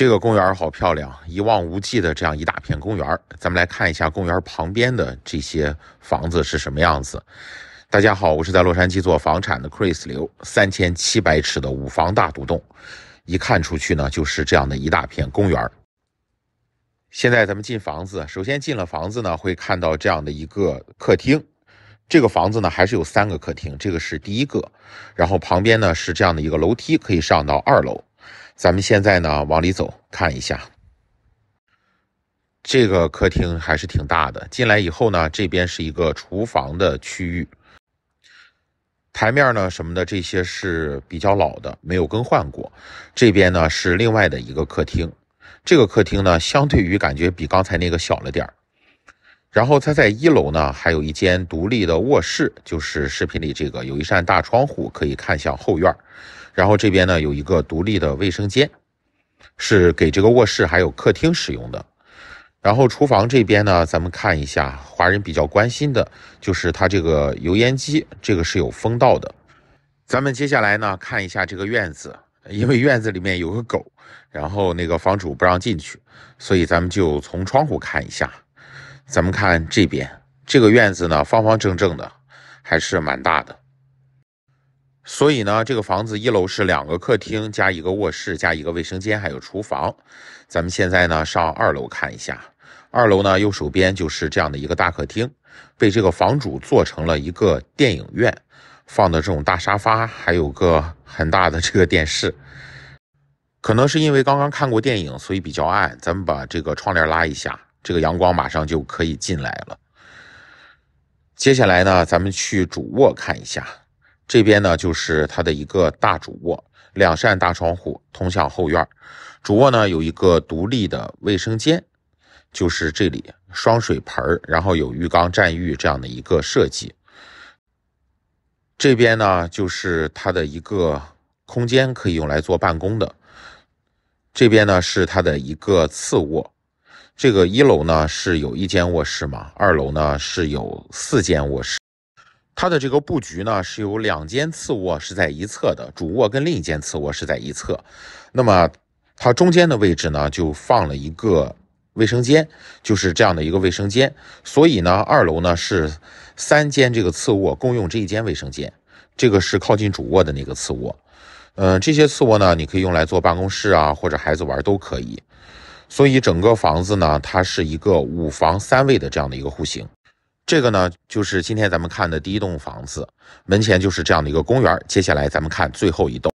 这个公园好漂亮，一望无际的这样一大片公园咱们来看一下公园旁边的这些房子是什么样子。大家好，我是在洛杉矶做房产的 Chris 刘，三千七百尺的五房大独栋，一看出去呢，就是这样的一大片公园现在咱们进房子，首先进了房子呢，会看到这样的一个客厅。这个房子呢，还是有三个客厅，这个是第一个，然后旁边呢是这样的一个楼梯，可以上到二楼。咱们现在呢，往里走看一下，这个客厅还是挺大的。进来以后呢，这边是一个厨房的区域，台面呢什么的这些是比较老的，没有更换过。这边呢是另外的一个客厅，这个客厅呢相对于感觉比刚才那个小了点儿。然后它在一楼呢还有一间独立的卧室，就是视频里这个有一扇大窗户可以看向后院。然后这边呢有一个独立的卫生间，是给这个卧室还有客厅使用的。然后厨房这边呢，咱们看一下，华人比较关心的就是它这个油烟机，这个是有风道的。咱们接下来呢看一下这个院子，因为院子里面有个狗，然后那个房主不让进去，所以咱们就从窗户看一下。咱们看这边，这个院子呢方方正正的，还是蛮大的。所以呢，这个房子一楼是两个客厅加一个卧室加一个卫生间，还有厨房。咱们现在呢上二楼看一下，二楼呢右手边就是这样的一个大客厅，被这个房主做成了一个电影院，放的这种大沙发，还有个很大的这个电视。可能是因为刚刚看过电影，所以比较暗。咱们把这个窗帘拉一下，这个阳光马上就可以进来了。接下来呢，咱们去主卧看一下。这边呢，就是它的一个大主卧，两扇大窗户通向后院儿。主卧呢有一个独立的卫生间，就是这里双水盆儿，然后有浴缸、站浴这样的一个设计。这边呢，就是它的一个空间可以用来做办公的。这边呢是它的一个次卧。这个一楼呢是有一间卧室嘛，二楼呢是有四间卧室。它的这个布局呢，是有两间次卧是在一侧的，主卧跟另一间次卧是在一侧。那么它中间的位置呢，就放了一个卫生间，就是这样的一个卫生间。所以呢，二楼呢是三间这个次卧共用这一间卫生间。这个是靠近主卧的那个次卧。嗯，这些次卧呢，你可以用来做办公室啊，或者孩子玩都可以。所以整个房子呢，它是一个五房三卫的这样的一个户型。这个呢，就是今天咱们看的第一栋房子，门前就是这样的一个公园。接下来，咱们看最后一栋。